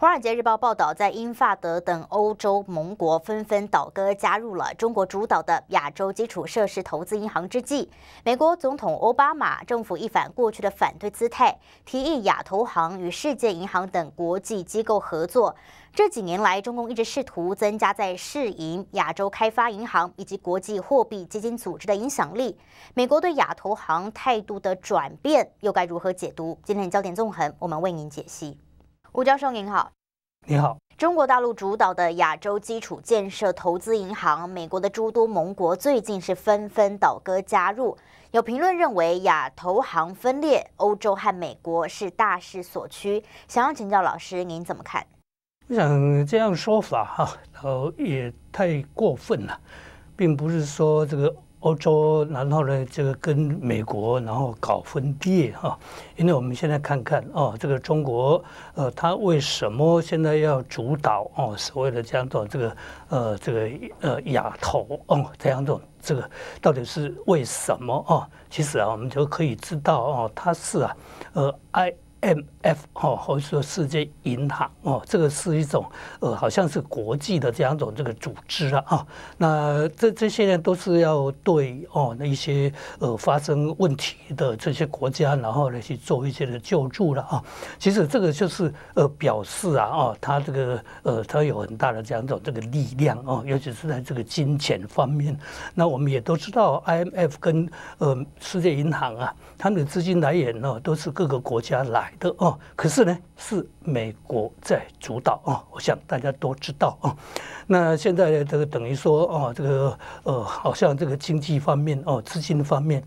《华尔街日报》报道，在英、法、德等欧洲盟国纷纷倒戈加入了中国主导的亚洲基础设施投资银行之际，美国总统奥巴马政府一反过去的反对姿态，提议亚投行与世界银行等国际机构合作。这几年来，中共一直试图增加在世银、亚洲开发银行以及国际货币基金组织的影响力。美国对亚投行态度的转变又该如何解读？今天焦点纵横，我们为您解析。吴教授您好，你好。中国大陆主导的亚洲基础建设投资银行，美国的诸多盟国最近是纷纷倒戈加入。有评论认为亚投行分裂，欧洲和美国是大势所趋。想要请教老师您怎么看？我想这样说法哈，也太过分了，并不是说这个。欧洲，然后呢，这个跟美国，然后搞分裂哈。因为我们现在看看哦，这个中国，呃，它为什么现在要主导哦？所谓的这样子，这个呃，这个呃，亚投哦，这样子，这个到底是为什么啊？其实啊，我们就可以知道哦，它是啊，呃，爱。IMF 哦，或者说世界银行哦，这个是一种呃，好像是国际的这样一种这个组织了啊。那这这些呢，都是要对哦那一些呃发生问题的这些国家，然后呢去做一些的救助了啊。其实这个就是呃表示啊哦，它这个呃它有很大的这样一种这个力量哦，尤其是在这个金钱方面。那我们也都知道 IMF 跟呃世界银行啊，他们的资金来源呢都是各个国家来。的哦，可是呢，是美国在主导哦，我想大家都知道哦。那现在这个等于说哦，这个呃，好像这个经济方面哦，资金方面。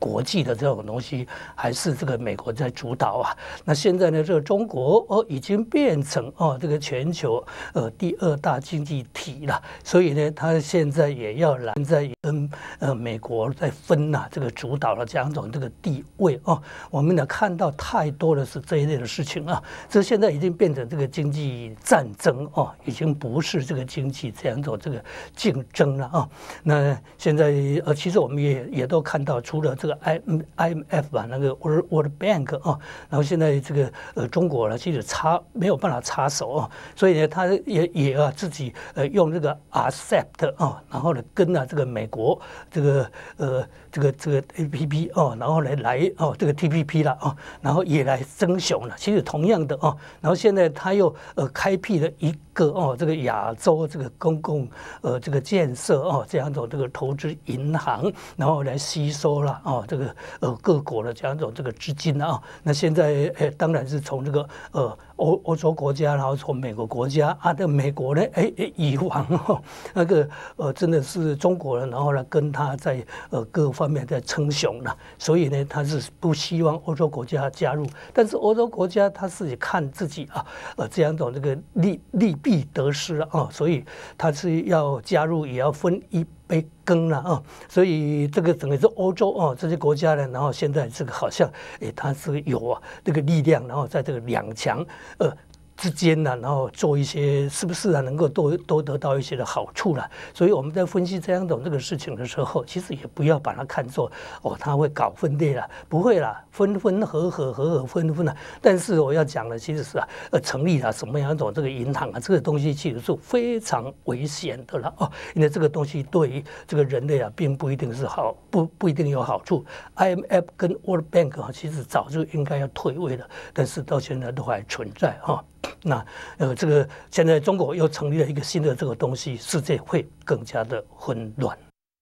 国际的这种东西还是这个美国在主导啊。那现在呢，这个中国哦已经变成哦这个全球呃第二大经济体了，所以呢，它现在也要拦在跟呃美国在分呐这个主导的一种这个地位哦。我们呢看到太多的是这一类的事情啊，这现在已经变成这个经济战争哦，已经不是这个经济这样一种这个竞争了啊。那现在呃，其实我们也也都看到，除了这。I IMF 吧，那个 World World Bank 啊，然后现在这个呃中国呢，其实插没有办法插手啊，所以呢，他也也啊自己呃用这个 Accept 啊，然后呢跟了这个美国这个呃。这个这个 A P P 哦，然后来来哦，这个 T P P 了哦，然后也来争雄了。其实同样的哦，然后现在他又呃开辟了一个哦，这个亚洲这个公共呃这个建设哦，这样一种这个投资银行，然后来吸收了哦这个呃各国的这样一种这个资金啊。那现在哎，当然是从这个呃。欧欧洲国家，然后从美国国家啊，但美国呢，哎哎，以往哦，那个呃，真的是中国人，然后呢，跟他在呃，各方面在称雄了，所以呢，他是不希望欧洲国家加入，但是欧洲国家他是看自己啊，呃，这样一种这个利利弊得失啊，所以他是要加入，也要分一。被更了啊，所以这个整个是欧洲啊这些国家呢，然后现在这个好像，哎，它是有啊这个力量，然后在这个两强，呃。之间呢，然后做一些是不是啊，能够多多得到一些的好处了。所以我们在分析这样一种这个事情的时候，其实也不要把它看作哦，他会搞分裂了，不会啦，分分合合合合分分啊。但是我要讲的其实是啊，成立了什么样一种这个银行啊，这个东西其实是非常危险的了哦，因为这个东西对于这个人类啊，并不一定是好，不不一定有好处。IMF 跟 World Bank 啊，其实早就应该要退位了，但是到现在都还存在哈。那，呃，这个现在中国又成立了一个新的这个东西，世界会更加的混乱。